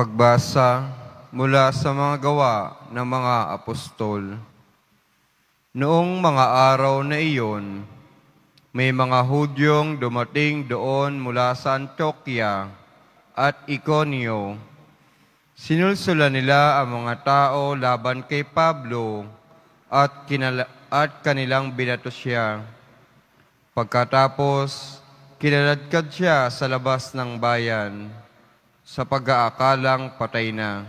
Pagbasa mula sa mga gawa ng mga apostol. Noong mga araw na iyon, may mga Hudyong dumating doon mula sa Antioquia at Iconio. Sinulsula nila ang mga tao laban kay Pablo at, kinala- at kanilang binato siya. Pagkatapos, kinaladkad siya sa labas ng bayan sa pag-aakalang patay na.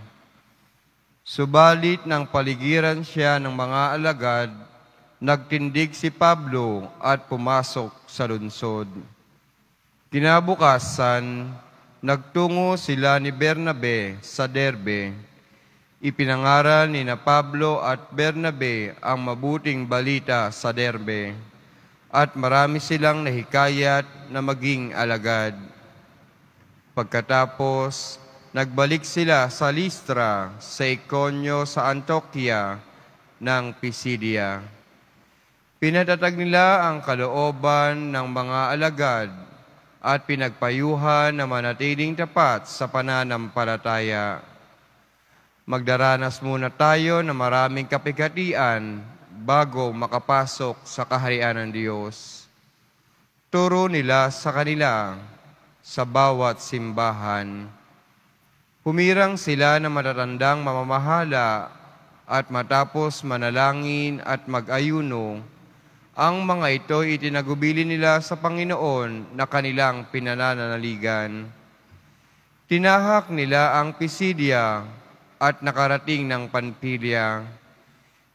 Subalit nang paligiran siya ng mga alagad, nagtindig si Pablo at pumasok sa lunsod. Kinabukasan, nagtungo sila ni Bernabe sa Derbe. Ipinangaral ni na Pablo at Bernabe ang mabuting balita sa Derbe at marami silang nahikayat na maging alagad. Pagkatapos, nagbalik sila sa Listra, sa Iconio, sa Antioquia, ng Pisidia. Pinatatag nila ang kalooban ng mga alagad at pinagpayuhan na manatiling tapat sa pananampalataya. Magdaranas muna tayo ng maraming kapigatian bago makapasok sa kaharian ng Diyos. Turo nila sa kanila sa bawat simbahan. Humirang sila na matatandang mamamahala at matapos manalangin at mag-ayuno, ang mga ito itinagubili nila sa Panginoon na kanilang pinananaligan. Tinahak nila ang Pisidia at nakarating ng Pantilia.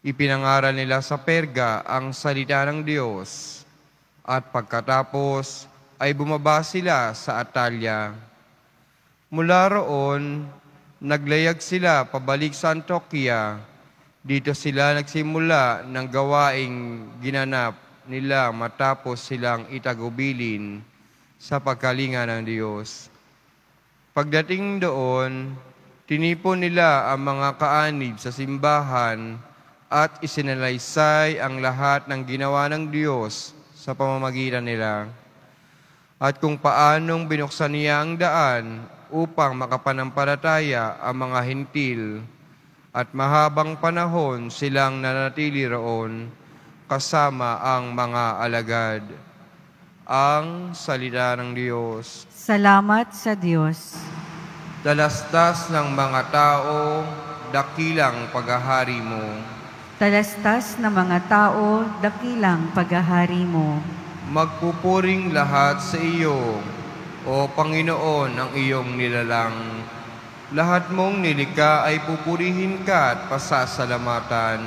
Ipinangaral nila sa Perga ang salita ng Diyos at pagkatapos ay bumaba sila sa Atalya. Mula roon, naglayag sila pabalik sa Antioquia. Dito sila nagsimula ng gawaing ginanap nila matapos silang itagubilin sa pagkalinga ng Diyos. Pagdating doon, tinipon nila ang mga kaanib sa simbahan at isinalaysay ang lahat ng ginawa ng Diyos sa pamamagitan nila at kung paanong binuksan niya ang daan upang makapanampalataya ang mga hintil at mahabang panahon silang nanatili roon kasama ang mga alagad. Ang salita ng Diyos. Salamat sa Diyos. Talastas ng mga tao, dakilang paghahari mo. Talastas ng mga tao, dakilang paghahari mo magpupuring lahat sa iyo, o Panginoon ang iyong nilalang. Lahat mong nilika ay pupurihin ka at pasasalamatan.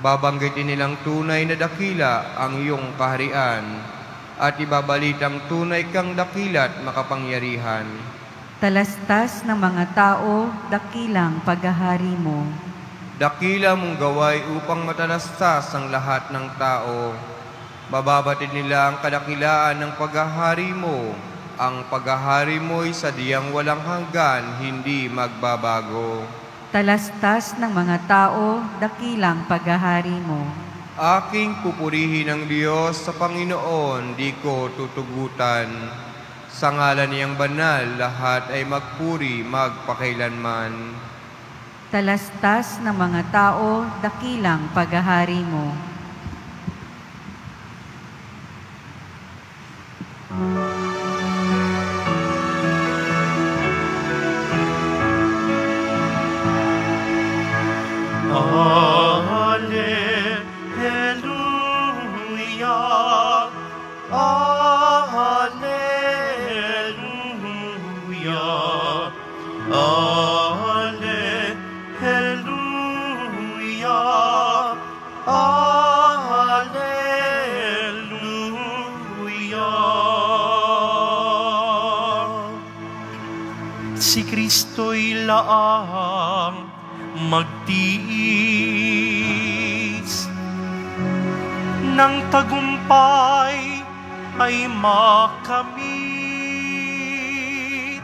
Babanggitin nilang tunay na dakila ang iyong kaharian at ibabalitang tunay kang dakila at makapangyarihan. Talastas ng mga tao, dakilang paghahari mo. Dakila mong gaway upang matalastas ang lahat ng tao Mababatid nila ang kadakilaan ng paghahari mo. Ang paghahari mo'y sadyang walang hanggan, hindi magbabago. Talastas ng mga tao, dakilang paghahari mo. Aking pupurihin ang Diyos sa Panginoon, di ko tutugutan. Sa ngalan niyang banal, lahat ay magpuri magpakailanman. Talastas ng mga tao, dakilang paghahari mo. Mm-hmm. si Kristo'y laang magtiis Nang tagumpay ay makamit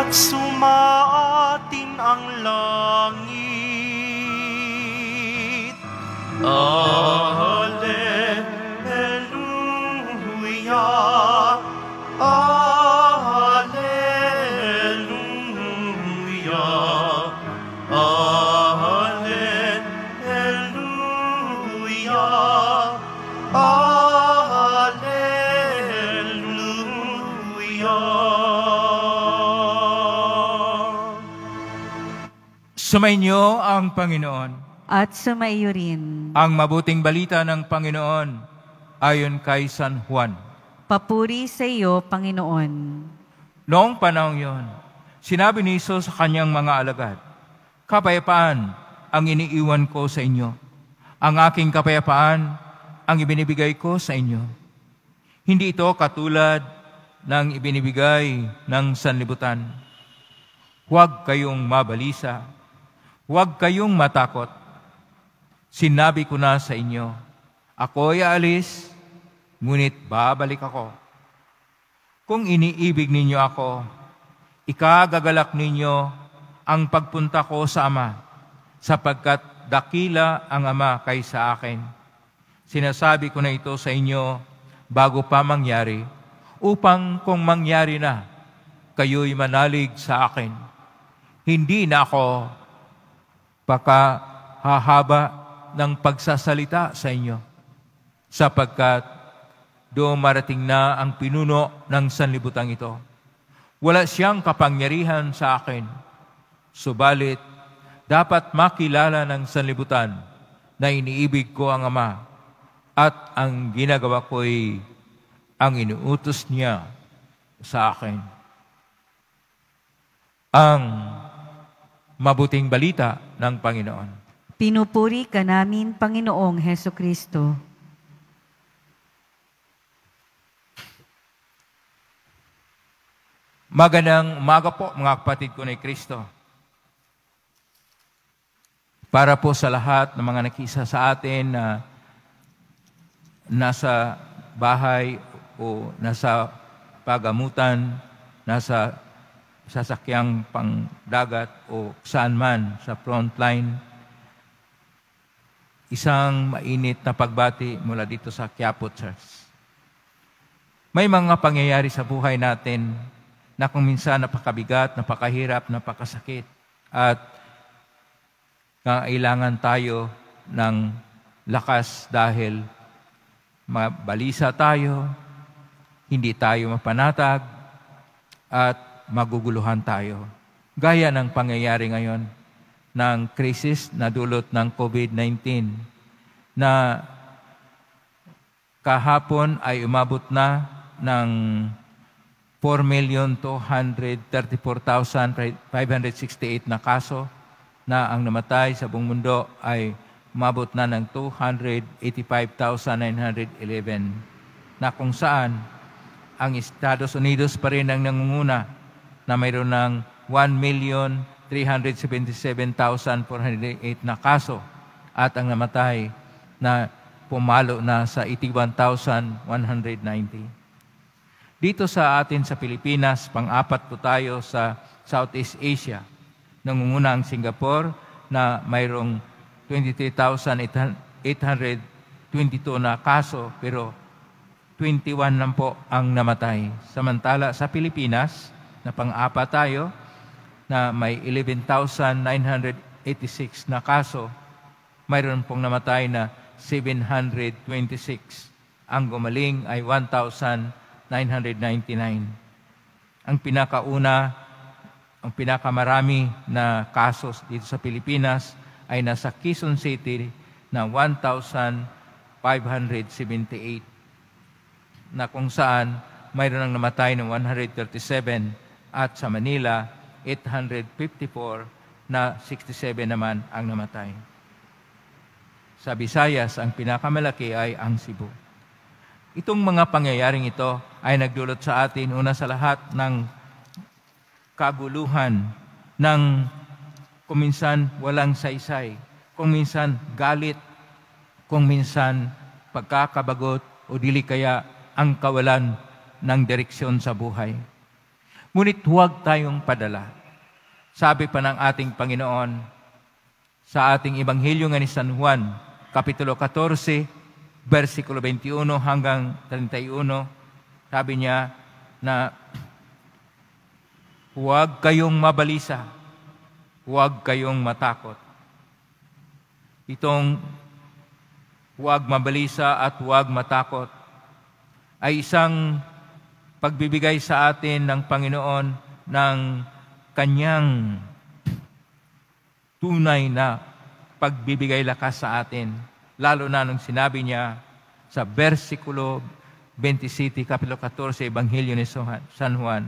at sumaatin ang langit. Alleluia. Sumainyo ang Panginoon. At sumaiyo rin. Ang mabuting balita ng Panginoon ayon kay San Juan. Papuri sa iyo, Panginoon. Noong panahon yon, sinabi ni Iso sa kanyang mga alagad, Kapayapaan ang iniiwan ko sa inyo. Ang aking kapayapaan ang ibinibigay ko sa inyo. Hindi ito katulad ng ibinibigay ng sanlibutan. Huwag kayong mabalisa Huwag kayong matakot. Sinabi ko na sa inyo, ako'y aalis, ngunit babalik ako. Kung iniibig ninyo ako, ikagagalak ninyo ang pagpunta ko sa Ama, sapagkat dakila ang Ama kaysa akin. Sinasabi ko na ito sa inyo bago pa mangyari, upang kung mangyari na, kayo'y manalig sa akin. Hindi na ako pagpakahahaba ng pagsasalita sa inyo, sapagkat doon marating na ang pinuno ng sanlibutan ito. Wala siyang kapangyarihan sa akin, subalit dapat makilala ng sanlibutan na iniibig ko ang Ama at ang ginagawa ko'y ang inuutos niya sa akin. Ang mabuting balita ng Panginoon. Pinupuri ka namin, Panginoong Heso Kristo. Magandang umaga po, mga kapatid ko na Kristo. Para po sa lahat ng mga nakisa sa atin na nasa bahay o nasa pagamutan, nasa sasakyang pangdagat o saan man sa front line. Isang mainit na pagbati mula dito sa Quiapo May mga pangyayari sa buhay natin na kung minsan napakabigat, napakahirap, napakasakit at kailangan tayo ng lakas dahil mabalisa tayo, hindi tayo mapanatag at maguguluhan tayo. Gaya ng pangyayari ngayon ng krisis na dulot ng COVID-19 na kahapon ay umabot na ng 4,234,568 na kaso na ang namatay sa buong mundo ay umabot na ng 285,911 na kung saan ang Estados Unidos pa rin ang nangunguna na mayroon ng 1,377,408 na kaso at ang namatay na pumalo na sa 81,190. Dito sa atin sa Pilipinas, pang-apat po tayo sa Southeast Asia. Nangunguna ang Singapore na mayroong 23,822 na kaso pero 21 lang po ang namatay. Samantala sa Pilipinas, na pang-apa tayo na may 11,986 na kaso, mayroon pong namatay na 726. Ang gumaling ay 1,999. Ang pinakauna, ang pinakamarami na kaso dito sa Pilipinas ay nasa Quezon City na 1,578 na kung saan mayroon ang namatay ng 137 at sa Manila 854 na 67 naman ang namatay. Sa Visayas, ang pinakamalaki ay ang Cebu. Itong mga pangyayaring ito ay nagdulot sa atin una sa lahat ng kaguluhan ng kung minsan walang saysay, kung minsan galit, kung minsan pagkakabagot o dili kaya ang kawalan ng direksyon sa buhay. Ngunit huwag tayong padala. Sabi pa ng ating Panginoon sa ating Ebanghelyo nga ni San Juan, Kapitulo 14, versikulo 21 hanggang 31, sabi niya na huwag kayong mabalisa, huwag kayong matakot. Itong huwag mabalisa at huwag matakot ay isang pagbibigay sa atin ng Panginoon ng kanyang tunay na pagbibigay lakas sa atin. Lalo na nung sinabi niya sa versikulo 27, kapitulo 14, Ebanghelyo ni San Juan,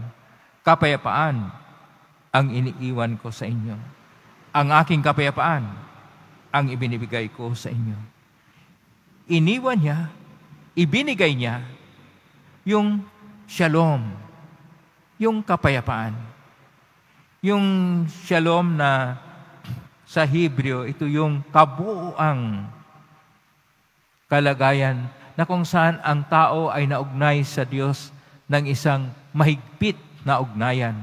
Kapayapaan ang iniiwan ko sa inyo. Ang aking kapayapaan ang ibinibigay ko sa inyo. Iniwan niya, ibinigay niya yung shalom, yung kapayapaan. Yung shalom na sa Hebreo, ito yung kabuuang kalagayan na kung saan ang tao ay naugnay sa Diyos ng isang mahigpit na ugnayan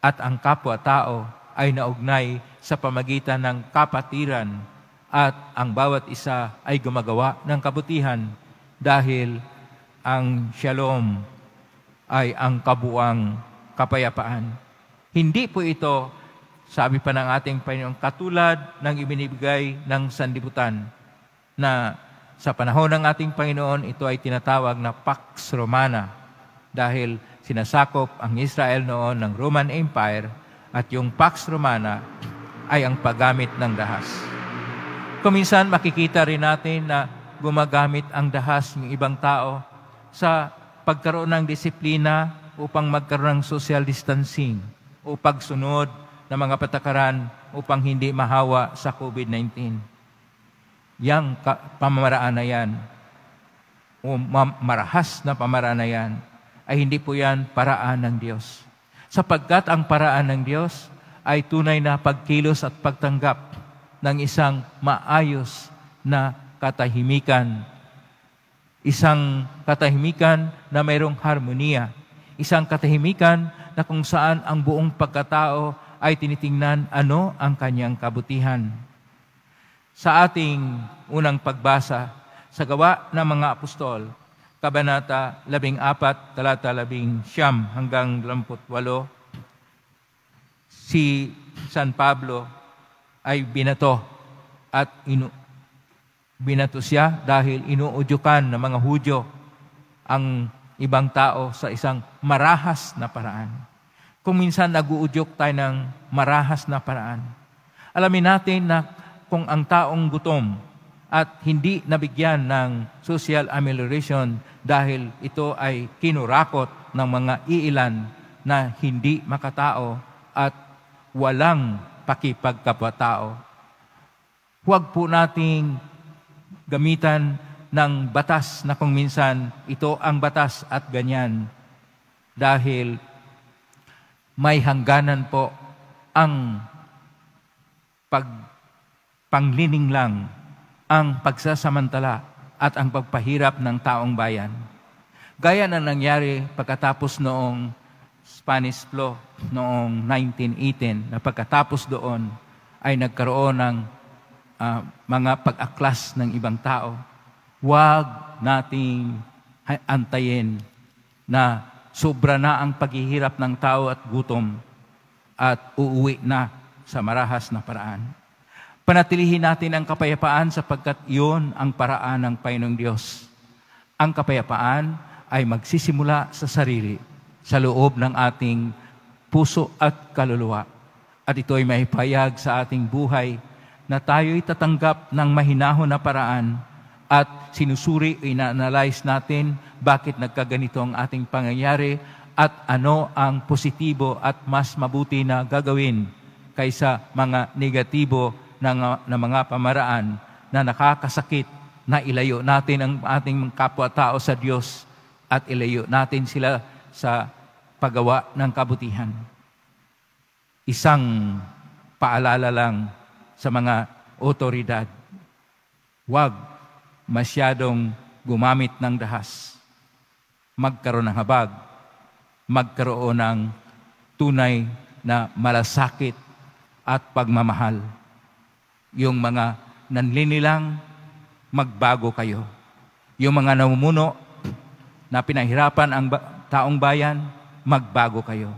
at ang kapwa-tao ay naugnay sa pamagitan ng kapatiran at ang bawat isa ay gumagawa ng kabutihan dahil ang shalom ay ang kabuang kapayapaan. Hindi po ito, sabi pa ng ating Panginoon, katulad ng ibinibigay ng sandibutan na sa panahon ng ating Panginoon, ito ay tinatawag na Pax Romana dahil sinasakop ang Israel noon ng Roman Empire at yung Pax Romana ay ang paggamit ng dahas. Kuminsan makikita rin natin na gumagamit ang dahas ng ibang tao sa pagkaroon ng disiplina upang magkaroon ng social distancing o pagsunod ng mga patakaran upang hindi mahawa sa COVID-19. Yang pamamaraan na yan o marahas na pamaraan na yan ay hindi po yan paraan ng Diyos. Sapagkat ang paraan ng Diyos ay tunay na pagkilos at pagtanggap ng isang maayos na katahimikan Isang katahimikan na mayroong harmonia. Isang katahimikan na kung saan ang buong pagkatao ay tinitingnan ano ang kanyang kabutihan. Sa ating unang pagbasa sa gawa ng mga apostol, Kabanata 14, talata 11 hanggang 18, si San Pablo ay binato at inu- Binato siya dahil inuudyukan ng mga Hudyo ang ibang tao sa isang marahas na paraan. Kung minsan naguudyok tayo ng marahas na paraan, alamin natin na kung ang taong gutom at hindi nabigyan ng social amelioration dahil ito ay kinurakot ng mga iilan na hindi makatao at walang pakipagkapatao. Huwag po nating gamitan ng batas na kung minsan ito ang batas at ganyan dahil may hangganan po ang pag panglining lang ang pagsasamantala at ang pagpahirap ng taong bayan. Gaya na nangyari pagkatapos noong Spanish flu noong 1918 na pagkatapos doon ay nagkaroon ng uh, mga pag-aklas ng ibang tao, huwag nating antayin na sobra na ang paghihirap ng tao at gutom at uuwi na sa marahas na paraan. Panatilihin natin ang kapayapaan sapagkat iyon ang paraan ng Panginoong Diyos. Ang kapayapaan ay magsisimula sa sarili, sa loob ng ating puso at kaluluwa. At ito ay mahipayag sa ating buhay na tayo'y tatanggap ng mahinahon na paraan at sinusuri, ina-analyze natin bakit nagkaganito ang ating pangyayari at ano ang positibo at mas mabuti na gagawin kaysa mga negatibo ng, ng mga pamaraan na nakakasakit na ilayo natin ang ating kapwa-tao sa Diyos at ilayo natin sila sa paggawa ng kabutihan. Isang paalala lang sa mga otoridad. Huwag masyadong gumamit ng dahas. Magkaroon ng habag. Magkaroon ng tunay na malasakit at pagmamahal. Yung mga nanlinilang, magbago kayo. Yung mga namumuno na pinahirapan ang taong bayan, magbago kayo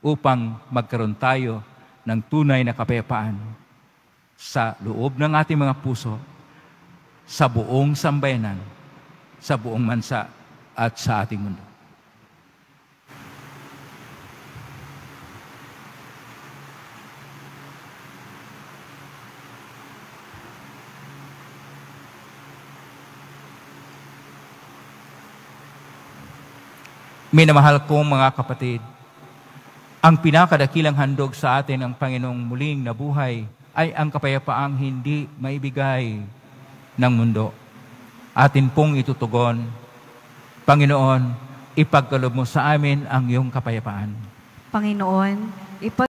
upang magkaroon tayo ng tunay na kapayapaan sa loob ng ating mga puso, sa buong sambayanan, sa buong mansa at sa ating mundo. Minamahal kong mga kapatid, ang pinakadakilang handog sa atin ang Panginoong muling nabuhay buhay ay ang kapayapaang hindi maibigay ng mundo. Atin pong itutugon, Panginoon, ipagkalob mo sa amin ang iyong kapayapaan. Panginoon, ipag